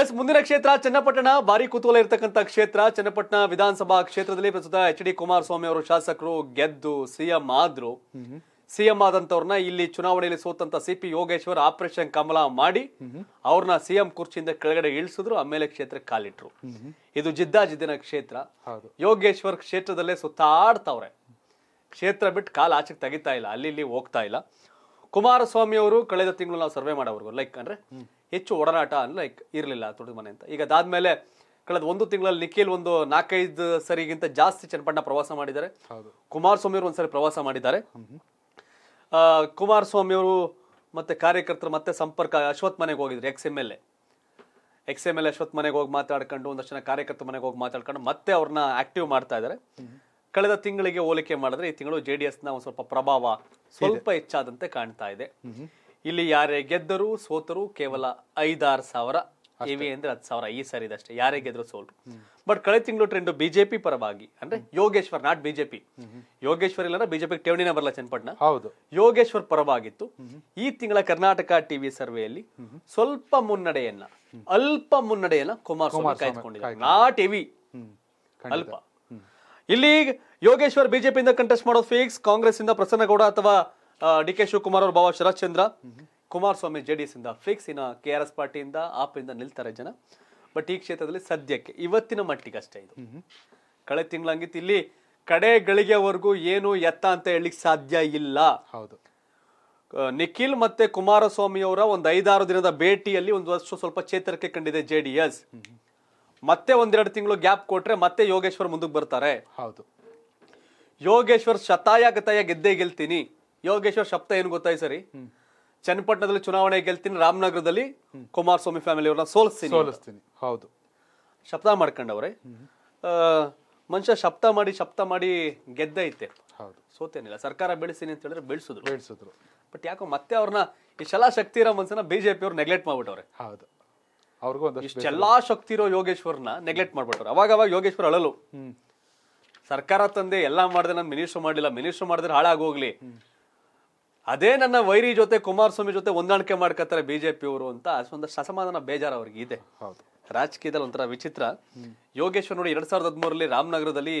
S ಮುಂದಿನ ಕ್ಷೇತ್ರ ಚನ್ನಪಟ್ಟಣ ಭಾರಿ ಕುತೂಹಲ ಇರತಕ್ಕಂಥ ಕ್ಷೇತ್ರ ಚನ್ನಪಟ್ಟಣ ವಿಧಾನಸಭಾ ಕ್ಷೇತ್ರದಲ್ಲಿ ಪ್ರಸ್ತುತ ಎಚ್ ಡಿ ಕುಮಾರಸ್ವಾಮಿ ಅವರು ಶಾಸಕರು ಗೆದ್ದು ಸಿಎಂ ಆದ್ರು ಸಿಎಂ ಆದಂತವ್ರನ್ನ ಇಲ್ಲಿ ಚುನಾವಣೆಯಲ್ಲಿ ಸೋತಂತ ಸಿಪಿ ಯೋಗೇಶ್ವರ್ ಆಪರೇಷನ್ ಕಮಲ ಮಾಡಿ ಅವ್ರನ್ನ ಸಿಎಂ ಕುರ್ಚಿಯಿಂದ ಕೆಳಗಡೆ ಇಳಿಸಿದ್ರು ಆಮೇಲೆ ಕ್ಷೇತ್ರ ಕಾಲಿಟ್ರು ಇದು ಜಿದ್ದಾಜಿದ್ದಿನ ಕ್ಷೇತ್ರ ಯೋಗೇಶ್ವರ್ ಕ್ಷೇತ್ರದಲ್ಲೇ ಸುತ್ತಾಡ್ತಾವ್ರೆ ಕ್ಷೇತ್ರ ಬಿಟ್ಟು ಕಾಲು ಆಚೆಗೆ ತೆಗಿತಾ ಇಲ್ಲ ಅಲ್ಲಿ ಇಲ್ಲಿ ಹೋಗ್ತಾ ಇಲ್ಲ ಕುಮಾರಸ್ವಾಮಿ ಅವರು ಕಳೆದ ತಿಂಗಳು ನಾವು ಸರ್ವೆ ಮಾಡೋವರೆಗೂ ಲೈಕ್ ಅಂದ್ರೆ ಹೆಚ್ಚು ಒಡನಾಟ ಲೈಕ್ ಇರಲಿಲ್ಲ ತುಳಿದ ಮನೆ ಅಂತ ಈಗ ಅದಾದ್ಮೇಲೆ ಕಳೆದ ಒಂದು ತಿಂಗಳಲ್ಲಿ ನಿಖಿಲ್ ಒಂದು ನಾಲ್ಕೈದು ಸರಿಗಿಂತ ಜಾಸ್ತಿ ಚನ್ನಪಣ್ಣ ಪ್ರವಾಸ ಮಾಡಿದ್ದಾರೆ ಕುಮಾರಸ್ವಾಮಿ ಅವರು ಒಂದ್ಸರಿ ಪ್ರವಾಸ ಮಾಡಿದ್ದಾರೆ ಕುಮಾರಸ್ವಾಮಿ ಅವರು ಮತ್ತೆ ಕಾರ್ಯಕರ್ತರು ಮತ್ತೆ ಸಂಪರ್ಕ ಅಶ್ವತ್ ಮನೆಗೆ ಹೋಗಿದ್ರು ex M L A ex M L Ashwath ಮನೆಗೆ ಹೋಗಿ ಮಾತಾಡ್ಕೊಂಡು ಒಂದಷ್ಟು ಜನ ಕಾರ್ಯಕರ್ತರ ಮನೆಗೆ ಹೋಗಿ ಮಾತಾಡ್ಕೊಂಡು ಮತ್ತೆ ಅವ್ರನ್ನ ಆಕ್ಟಿವ್ ಮಾಡ್ತಾ ಇದ್ದಾರೆ ಕಳೆದ ತಿಂಗಳಿಗೆ ಹೋಲಿಕೆ ಮಾಡಿದ್ರೆ ಈ ತಿಂಗಳು ಜೆಡಿಎಸ್ ಒಂದು ಸ್ವಲ್ಪ ಪ್ರಭಾವ ಸ್ವಲ್ಪ ಹೆಚ್ಚಾದಂತೆ ಕಾಣ್ತಾ ಇದೆ ಇಲ್ಲಿ ಯಾರೇ ಗೆದ್ದರು ಸೋತರು ಕೇವಲ ಐದಾರು ಸಾವಿರ ಎವಿ ಅಂದ್ರೆ ಹತ್ತು ಸಾವಿರ ಈ ಸರಿ ಇದಷ್ಟೇ ಯಾರೇ ಗೆದ್ರು ಸೋಲ್ರು ಬಟ್ ಕಳೆದ ತಿಂಗಳು ಟ್ರೆಂಡ್ ಬಿಜೆಪಿ ಪರವಾಗಿ ಅಂದ್ರೆ ಯೋಗೇಶ್ವರ್ ನಾಟ್ ಬಿಜೆಪಿ ಯೋಗೇಶ್ವರ್ ಇಲ್ಲ ಬಿಜೆಪಿ ಠೇವಣಿನ ಬರಲ್ಲ ಚನ್ನಪಟ್ಟಣ ಹೌದು ಯೋಗೇಶ್ವರ್ ಪರವಾಗಿತ್ತು ಈ ತಿಂಗಳ ಕರ್ನಾಟಕ ಟಿವಿ ಸರ್ವೆಯಲ್ಲಿ ಸ್ವಲ್ಪ ಮುನ್ನಡೆಯನ್ನ ಅಲ್ಪ ಮುನ್ನಡೆಯನ್ನ ಕುಮಾರಸ್ವಾಮಿ ಕಾಯ್ದುಕೊಂಡಿದ್ದಾರೆ ನಾಟ್ ಎವಿ ಅಲ್ಪ ಇಲ್ಲಿ ಯೋಗೇಶ್ವರ್ ಇಂದ ಕಂಟೆಸ್ಟ್ ಮಾಡೋದು ಫಿಕ್ಸ್ ಕಾಂಗ್ರೆಸ್ ಇಂದ ಪ್ರಸನ್ನಗೌಡ ಅಥವಾ D K Shivakumar Baba Sharath Sharathchandra Kumaraswamy JDS ಇಂದ ಫಿಕ್ಸ್ ಇನ್ನ ಕೆ ಆರ್ ಎಸ್ ಪಾರ್ಟಿಯಿಂದ ಆಪ್ ಇಂದ ನಿಲ್ತಾರೆ ಜನ ಬಟ್ ಈ ಕ್ಷೇತ್ರದಲ್ಲಿ ಸದ್ಯಕ್ಕೆ ಇವತ್ತಿನ ಮಟ್ಟಿಗೆ ಅಷ್ಟೇ ಇದು ಕಳೆದ ತಿಂಗಳಂಗಿತ್ತು ಇಲ್ಲಿ ಕಡೆ ಗಳಿಗೆವರೆಗೂ ಏನು ಎತ್ತ ಅಂತ ಹೇಳಲಿಕ್ಕೆ ಸಾಧ್ಯ ಇಲ್ಲ ಹೌದು ನಿಖಿಲ್ ಮತ್ತೆ ಕುಮಾರಸ್ವಾಮಿ ಅವರ ಒಂದು ಐದಾರು ದಿನದ ಭೇಟಿಯಲ್ಲಿ ಒಂದು ವರ್ಷ ಸ್ವಲ್ಪ ಚೇತರಿಕೆ ಕಂಡಿದೆ ಜೆ ಡಿ ಎಸ್ ಮತ್ತೆ ಒಂದೆರಡು ತಿಂಗಳು ಗ್ಯಾಪ್ ಕೊಟ್ರೆ ಮತ್ತೆ ಯೋಗೇಶ್ವರ್ ಮುಂದಕ್ಕೆ ಬರ್ತಾರೆ ಹೌದು ಯೋಗೇಶ್ವರ್ ಶತಾಯ ಗತಾಯ ಗೆದ್ದೇ ಗೆಲ್ತೀನಿ ಯೋಗೇಶ್ವರ್ ಶಬ್ದ ಏನು ಗೊತ್ತಾಯ್ತು ಸರಿ ಚನ್ನಪಟ್ಟಣದಲ್ಲಿ ಚುನಾವಣೆ ಗೆಲ್ತೀನಿ ರಾಮನಗರದಲ್ಲಿ ಕುಮಾರಸ್ವಾಮಿ ಫ್ಯಾಮಿಲಿ ಅವ್ರನ್ನ ಸೋಲಿಸ್ತೀನಿ ಸೋಲಿಸ್ತೀನಿ ಹೌದು ಶಬ್ದ ಮಾಡ್ಕೊಂಡವ್ರೆ ಮನುಷ್ಯ ಶಬ್ದ ಮಾಡಿ ಶಬ್ದ ಮಾಡಿ ಗೆದ್ದೈತೆ ಹೌದು ಸೋತೇನಿಲ್ಲ ಸರ್ಕಾರ ಬೆಳೆಸ್ತೀನಿ ಅಂತ ಹೇಳಿದ್ರೆ ಬೆಳೆಸಿದ್ರು ಬೆಳೆಸಿದ್ರು ಬಟ್ ಯಾಕೋ ಮತ್ತೆ ಅವ್ರನ್ನ ಈ ಶಕ್ತಿ ಇರೋ ಮನ್ಸನ್ನ ಬಿಜೆಪಿ ಅವ್ರು ನೆಗ್ಲೆಕ್ಟ್ ಮಾಡ್ಬಿಟ್ಟವ್ರೆ ಹೌದು ಅವ್ರಿಗೂ ಇಷ್ಟೆಲ್ಲಾ ಶಕ್ತಿ ಇರೋ ಯೋಗೇಶ್ವರ್ನ ನೆಗ್ಲೆಕ್ಟ್ ಮಾಡ್ಬಿಟ್ರು ಅವಾಗ ಅವಾಗ ಯೋಗೇಶ್ವರ್ ಅಳಲು ಸರ್ಕಾರ ತಂದೆ ಎಲ್ಲಾ ಮಾಡಿದೆ ನಾನು ಮಿನಿಸ್ಟರ್ ಮಾಡಲಿಲ್ಲ ಮಿನಿಸ್ಟರ್ ಮಾಡಿದ್ರೆ ಹಾಳಾಗೋಗ್ಲಿ ಅದೇ ನನ್ನ ವೈರಿ ಜೊತೆ ಕುಮಾರಸ್ವಾಮಿ ಜೊತೆ ಹೊಂದಾಣಿಕೆ ಮಾಡ್ಕತ್ತಾರೆ ಬಿಜೆಪಿ ಅವರು ಅಂತ ಒಂದು ಸಸಮಾಧಾನ ಬೇಜಾರು ಅವ್ರಿಗೆ ಇದೆ ರಾಜಕೀಯದಲ್ಲಿ ಒಂಥರ ವಿಚಿತ್ರ ಯೋಗೇಶ್ವರ್ ನೋಡಿ ಎರಡ್ ಸಾವಿರದ ಹದಿಮೂರಲ್ಲಿ ರಾಮನಗರದಲ್ಲಿ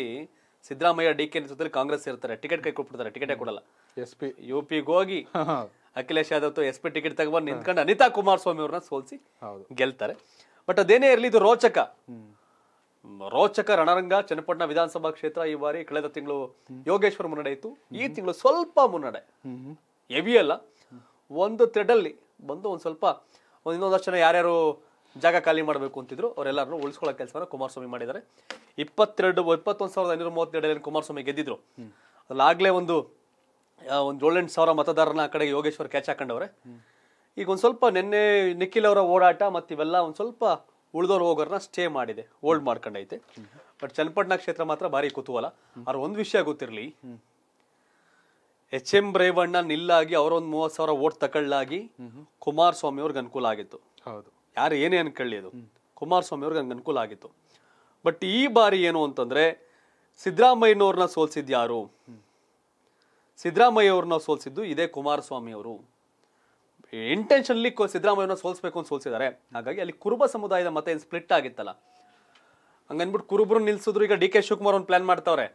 ಸಿದ್ದರಾಮಯ್ಯ ಡಿ ಕೆ ಜೊತೆ ಕಾಂಗ್ರೆಸ್ ಇರ್ತಾರೆ ಟಿಕೆಟ್ ಕೈ ಕೊಟ್ಬಿಡ್ತಾರೆ ಟಿಕೆಟೇ ಕೊಡಲ್ಲ ಎಸ್ ಪಿ ಯು ಪಿಗೆ ಹೋಗಿ Akhilesh Yadav S P ticket ತಗೊಂಡು ನಿಂತ್ಕೊಂಡು ಅನಿತಾ ಕುಮಾರಸ್ವಾಮಿ ಅವ್ರನ್ನ ಸೋಲ್ಸಿ ಗೆಲ್ತಾರೆ ಬಟ್ ಅದೇನೇ ಇರಲಿ ಇದು ರೋಚಕ ರೋಚಕ ರಣರಂಗ ಚನ್ನಪಟ್ಟಣ ವಿಧಾನಸಭಾ ಕ್ಷೇತ್ರ ಈ ಬಾರಿ ಕಳೆದ ತಿಂಗಳು ಯೋಗೇಶ್ವರ ಮುನ್ನಡೆ ಇತ್ತು ಈ ತಿಂಗಳು ಸ್ವಲ್ಪ ಮುನ್ನಡೆ ಹೆವಿ ಅಲ್ಲ ಒಂದು ಥ್ರೆಡಲ್ಲಿ ಬಂದು ಒಂದು ಸ್ವಲ್ಪ ಇನ್ನೊಂದಷ್ಟು ಜನ ಯಾರ್ಯಾರು ಜಾಗ ಖಾಲಿ ಮಾಡಬೇಕು ಅಂತಿದ್ರು ಅವರೆಲ್ಲರನ್ನು ಉಳಿಸ್ಕೊಳ್ಳೋ ಕೆಲಸವನ್ನು ಕುಮಾರಸ್ವಾಮಿ ಮಾಡಿದ್ದಾರೆ ಇಪ್ಪತ್ತೆರಡು ಇಪ್ಪತ್ತೊಂದು ಸಾವಿರದ ಐನೂರ ಮೂವತ್ತೆರಡಲ್ಲಿ ಕುಮಾರಸ್ವಾಮಿ ಗೆದ್ದಿದ್ರು ಅಲ್ಲಾಗಲೇ ಒಂದು ಒಂದು ಏಳೆಂಟು ಸಾವಿರ ಮತದಾರನ ಆ ಕಡೆ ಯೋಗೇಶ್ವರ್ ಕ್ಯಾಚ್ ಹಾಕೊಂಡವ್ರೆ ಈಗ ಒಂದು ಸ್ವಲ್ಪ ನಿನ್ನೆ ನಿಖಿಲ್ ಅವರ ಓಡಾಟ ಮತ್ತು ಇವೆಲ್ಲ ಒಂದು ಸ್ವಲ್ಪ ಉಳಿದವ್ರು ಹೋಗೋರ್ನ ಸ್ಟೇ ಮಾಡಿದೆ ಹೋಲ್ಡ್ ಮಾಡ್ಕೊಂಡೈತೆ ಬಟ್ ಚನ್ನಪಟ್ಟಣ ಕ್ಷೇತ್ರ ಮಾತ್ರ ಭಾರಿ ಕುತೂಹಲ ಅವ್ರ ಒಂದು ವಿಷಯ ಗೊತ್ತಿರಲಿ ಎಚ್ ಎಂ ರೇವಣ್ಣ ನಿಲ್ಲಾಗಿ ಅವರೊಂದು ಮೂವತ್ತು ಸಾವಿರ ಓಟ್ ತಗೊಳ್ಳಾಗಿ ಕುಮಾರಸ್ವಾಮಿ ಅವ್ರಿಗೆ ಅನುಕೂಲ ಆಗಿತ್ತು ಹೌದು ಯಾರು ಏನೇ ಅನ್ಕೊಳ್ಳಿ ಅದು ಕುಮಾರಸ್ವಾಮಿ ಅವ್ರಿಗೆ ಹಂಗೆ ಅನುಕೂಲ ಆಗಿತ್ತು ಬಟ್ ಈ ಬಾರಿ ಏನು ಅಂತಂದ್ರೆ ಸಿದ್ದರಾಮಯ್ಯನವ್ರನ್ನ ಸೋಲ್ಸಿದ್ಯಾರು ಸಿದ್ದರಾಮಯ್ಯ ಅವ್ರನ್ನ ಸೋಲಿಸಿದ್ದು ಇದೇ ಕುಮಾರಸ್ವಾಮಿ ಅವರು ಇಂಟೆನ್ಷನ್ಲಿ ಸಿದ್ದರಾಮಯ್ಯವ್ರನ್ನ ಸೋಲಿಸ್ಬೇಕು ಅಂತ ಸೋಲಿಸಿದ್ದಾರೆ ಹಾಗಾಗಿ ಅಲ್ಲಿ ಕುರುಬ ಸಮುದಾಯದ ಮತ ಏನು ಸ್ಪ್ಲಿಟ್ ಆಗಿತ್ತಲ್ಲ ಹಂಗನ್ಬಿಟ್ಟು ಕುರುಬರು ನಿಲ್ಸಿದ್ರು ಈಗ ಡಿ ಕೆ ಶಿವಕುಮಾರ್ ಒಂದು ಪ್ಲಾನ್ ಮಾಡ್ತಾವ್ರೆ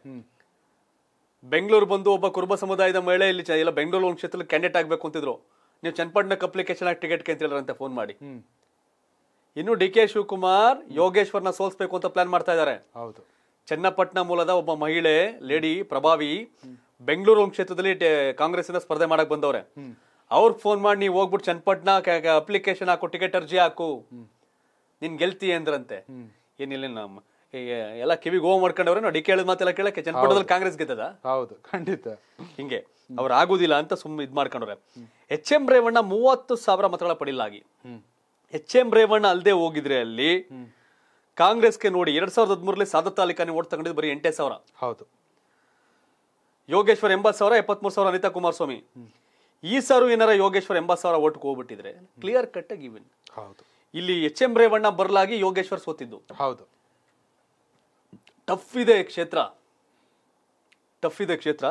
ಬೆಂಗಳೂರು ಬಂದು ಒಬ್ಬ ಕುರುಬ ಸಮುದಾಯದ ಮಹಿಳೆ ಇಲ್ಲಿ ಇಲ್ಲ ಬೆಂಗಳೂರು ಒಂದು ಕ್ಷೇತ್ರದಲ್ಲಿ ಕ್ಯಾಂಡಿಡೇಟ್ ಆಗಬೇಕು ಅಂತಿದ್ರು ನೀವು ಚನ್ನಪಟ್ಟಣಕ್ಕೆ ಅಪ್ಲಿಕೇಶನ್ ಆಗಿ ಟಿಕೆಟ್ ಅಂತ ಫೋನ್ ಮಾಡಿ ಇನ್ನು ಡಿ ಕೆ ಶಿವಕುಮಾರ್ ಯೋಗೇಶ್ವರ್ನ ಸೋಲಿಸ್ಬೇಕು ಅಂತ ಪ್ಲಾನ್ ಮಾಡ್ತಾ ಇದ್ದಾರೆ ಹೌದು ಚನ್ನಪಟ್ಟಣ ಮೂಲದ ಒಬ್ಬ ಮಹಿಳೆ ಲೇಡಿ ಪ್ರಭಾವಿ ಬೆಂಗಳೂರು ಕ್ಷೇತ್ರದಲ್ಲಿ ಕಾಂಗ್ರೆಸ್ ಸ್ಪರ್ಧೆ ಮಾಡಕ್ ಬಂದವ್ರೆ ಅವ್ರ ಫೋನ್ ಮಾಡಿ ನೀವು ಹೋಗ್ಬಿಟ್ಟು ಚನ್ನಪಟ್ನ ಅಪ್ಲಿಕೇಶನ್ ಹಾಕು ಟಿಕೆಟ್ ಅರ್ಜಿ ಹಾಕು ನಿನ್ ಗೆಲ್ತಿ ಅಂದ್ರಂತೆ ಏನಿಲ್ಲ ನಮ್ಮ ಎಲ್ಲ ಕಿವಿಗೆ ಮಾಡ್ಕೊಂಡವ್ರೆ ನೋಡಿ ಕೇಳಿದ ಮಾತೆಲ್ಲ ಕೇಳಕ್ಕೆ ಚನ್ನಪಟ್ಟಣದಲ್ಲಿ ಕಾಂಗ್ರೆಸ್ ಗೆದ್ದದ ಹೌದು ಖಂಡಿತ ಹಿಂಗೆ ಅವ್ರ ಆಗುದಿಲ್ಲ ಅಂತ ಸುಮ್ ಇದ್ ಮಾಡ್ಕೊಂಡವ್ರೆ ಎಚ್ ಎಂ ರೇವಣ್ಣ ಮೂವತ್ತು ಸಾವಿರ ಮತಗಳ ಪಡಿಲಾಗಿ ಎಚ್ ಎಂ ರೇವಣ್ಣ ಅಲ್ಲದೆ ಹೋಗಿದ್ರೆ ಅಲ್ಲಿ ಕಾಂಗ್ರೆಸ್ಗೆ ನೋಡಿ ಎರಡ್ ಸಾವಿರದ ಹದಿಮೂರಲ್ಲಿ ಸಾದತ್ ತಾಲೂಕಾನೆ ಓಟ್ ತಗೊಂಡಿದ್ದು ಬರೀ ಎಂಟೇ ಸಾವಿರ ಹೌದು ಯೋಗೇಶ್ವರ್ ಎಂಬತ್ತು ಸಾವಿರ ಎಪ್ಪತ್ಮೂರು ಸಾವಿರ ಅನಿತಾ ಕುಮಾರಸ್ವಾಮಿ ಈ ಸಾರು ಏನಾರ ಯೋಗೇಶ್ವರ್ ಎಂಬತ್ತು ಸಾವಿರ ಓಟ್ಗೆ ಹೋಗ್ಬಿಟ್ಟಿದ್ರೆ ಕ್ಲಿಯರ್ ಕಟ್ ಆಗಿ ಇವನ್ ಹೌದು ಇಲ್ಲಿ ಎಚ್ ಎಂ ರೇವಣ್ಣ ಬರಲಾಗಿ ಯೋಗೇಶ್ವರ್ ಸೋತಿದ್ದು ಹೌದು ಟಫ್ ಇದೆ ಕ್ಷೇತ್ರ ಟಫ್ ಇದೆ ಕ್ಷೇತ್ರ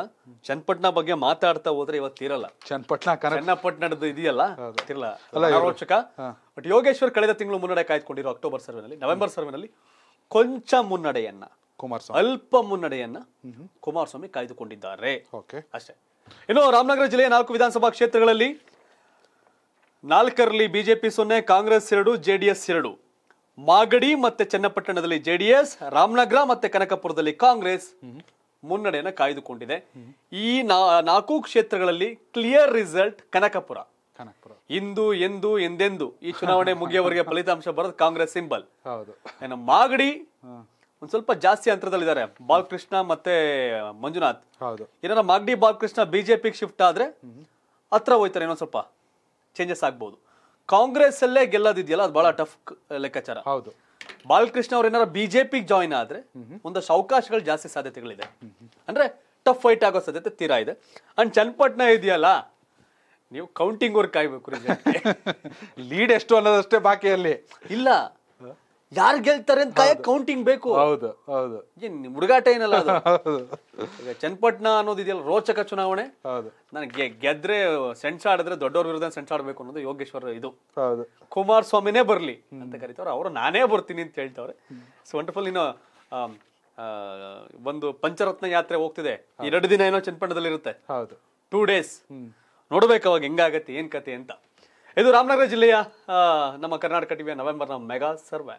ಚನ್ನಪಟ್ಟಣ ಬಗ್ಗೆ ಮಾತಾಡ್ತಾ ಹೋದ್ರೆ ಇವತ್ತು ತೀರಲ್ಲ ಚನ್ನಪಟ್ಟಣ ಚನ್ನಪಟ್ಟಣದ ಇದೆಯಲ್ಲ ತಿರಲ್ಲ ರೋಚಕ ಬಟ್ ಯೋಗೇಶ್ವರ್ ಕಳೆದ ತಿಂಗಳು ಮುನ್ನಡೆ ಕಾಯ್ದುಕೊಂಡಿರೋ ಅಕ್ಟೋಬರ್ ಸರ್ವೆನಲ್ಲಿ ನವೆಂಬರ್ ಸರ್ವೆನಲ್ಲಿ ಕೊಂಚ ಮುನ್ನಡೆಯನ್ನ ಕುಮಾರಸ್ವಾಮಿ ಅಲ್ಪ ಮುನ್ನಡೆಯನ್ನ ಕುಮಾರಸ್ವಾಮಿ ಕಾಯ್ದುಕೊಂಡಿದ್ದಾರೆ ಅಷ್ಟೇ ಇನ್ನು ರಾಮನಗರ ಜಿಲ್ಲೆಯ ನಾಲ್ಕು ವಿಧಾನಸಭಾ ಕ್ಷೇತ್ರಗಳಲ್ಲಿ ನಾಲ್ಕರಲ್ಲಿ ಬಿಜೆಪಿ ಸೊನ್ನೆ ಕಾಂಗ್ರೆಸ್ ಎರಡು ಜೆಡಿಎಸ್ ಎರಡು ಮಾಗಡಿ ಮತ್ತೆ ಚನ್ನಪಟ್ಟಣದಲ್ಲಿ ಜೆಡಿಎಸ್ ರಾಮನಗರ ಮತ್ತೆ ಕನಕಪುರದಲ್ಲಿ ಕಾಂಗ್ರೆಸ್ ಮುನ್ನಡೆಯನ್ನು ಕಾಯ್ದುಕೊಂಡಿದೆ ಈ ನಾಲ್ಕು ಕ್ಷೇತ್ರಗಳಲ್ಲಿ ಕ್ಲಿಯರ್ ರಿಸಲ್ಟ್ ಕನಕಪುರ ಕನಕಪುರ ಇಂದು ಎಂದು ಎಂದೆಂದು ಈ ಚುನಾವಣೆ ಮುಗಿಯವರೆಗೆ ಫಲಿತಾಂಶ ಬರೋದು ಕಾಂಗ್ರೆಸ್ ಸಿಂಬಲ್ ಮಾಗಡಿ ಒಂದ್ ಸ್ವಲ್ಪ ಜಾಸ್ತಿ ಅಂತರದಲ್ಲಿದ್ದಾರೆ ಬಾಲಕೃಷ್ಣ ಮತ್ತೆ ಮಂಜುನಾಥ್ ಹೌದು ಏನಾರ ಮಾಗಡಿ ಬಾಲಕೃಷ್ಣ ಬಿಜೆಪಿ ಶಿಫ್ಟ್ ಆದ್ರೆ ಹತ್ರ ಹೋಯ್ತಾರೆ ಏನೋ ಸ್ವಲ್ಪ ಚೇಂಜಸ್ ಆಗ್ಬಹುದು ಕಾಂಗ್ರೆಸ್ ಅಲ್ಲೇ ಗೆಲ್ಲದಿದೆಯಲ್ಲ ಅದು ಬಹಳ ಟಫ್ ಲೆಕ್ಕಾಚಾರ ಹೌದು ಬಾಲಕೃಷ್ಣ ಅವ್ರು ಏನಾರ ಬಿಜೆಪಿ ಜಾಯಿನ್ ಆದ್ರೆ ಒಂದಷ್ಟು ಅವಕಾಶಗಳು ಜಾಸ್ತಿ ಸಾಧ್ಯತೆಗಳಿದೆ ಅಂದ್ರೆ ಟಫ್ ಫೈಟ್ ಆಗೋ ಸಾಧ್ಯತೆ ತೀರಾ ಇದೆ ಅಂಡ್ ಚನ್ನಪಟ್ಟಣ ಇದೆಯಲ್ಲ ನೀವು ಕೌಂಟಿಂಗ್ ವರ್ಕ್ ಕಾಯ್ಬೇಕು ಲೀಡ್ ಎಷ್ಟು ಅನ್ನೋದಷ್ಟೇ ಬಾಕಿಯಲ್ಲಿ ಇಲ್ಲ ಯಾರು ಗೆಲ್ತಾರೆ ಅಂತ ಕೌಂಟಿಂಗ್ ಬೇಕು ಹೌದು ಹೌದು ಏನ್ ಹುಡುಗಾಟ ಏನಲ್ಲ ಅದು ಈಗ ಚನ್ನಪಟ್ಟಣ ಅನ್ನೋದಿದೆಯಲ್ಲ ರೋಚಕ ಚುನಾವಣೆ ಹೌದು ನಾನು ಗೆದ್ರೆ ಸೆನ್ಸ್ ಆಡಿದ್ರೆ ದೊಡ್ಡವ್ರ ವಿರುದ್ಧ ಸೆನ್ಸ್ ಆಡಬೇಕು ಅನ್ನೋದು ಯೋಗೇಶ್ವರ ಇದು ಹೌದು ಸ್ವಾಮಿನೇ ಬರ್ಲಿ ಅಂತ ಕರಿತವ್ರೆ ಅವರು ನಾನೇ ಬರ್ತೀನಿ ಅಂತ ಹೇಳ್ತವ್ರೆ ಸೊ ವಂಡರ್ಫುಲ್ ಇನ್ನು ಒಂದು ಪಂಚರತ್ನ ಯಾತ್ರೆ ಹೋಗ್ತಿದೆ ಎರಡು ದಿನ ಏನೋ ಚನ್ನಪಟ್ಟಣದಲ್ಲಿ ಇರುತ್ತೆ ಹೌದು ಟೂ ಡೇಸ್ ನೋಡ್ಬೇಕು ಅವಾಗ ಹೆಂಗಾಗತ್ತೆ ಏನ್ ಕತೆ ಅಂತ ಇದು ರಾಮನಗರ ಜಿಲ್ಲೆಯ ನಮ್ಮ ಕರ್ನಾಟಕ ಟಿವಿಯ ನವೆಂಬರ್ನ ಮೆಗಾ ಸರ್ವೆ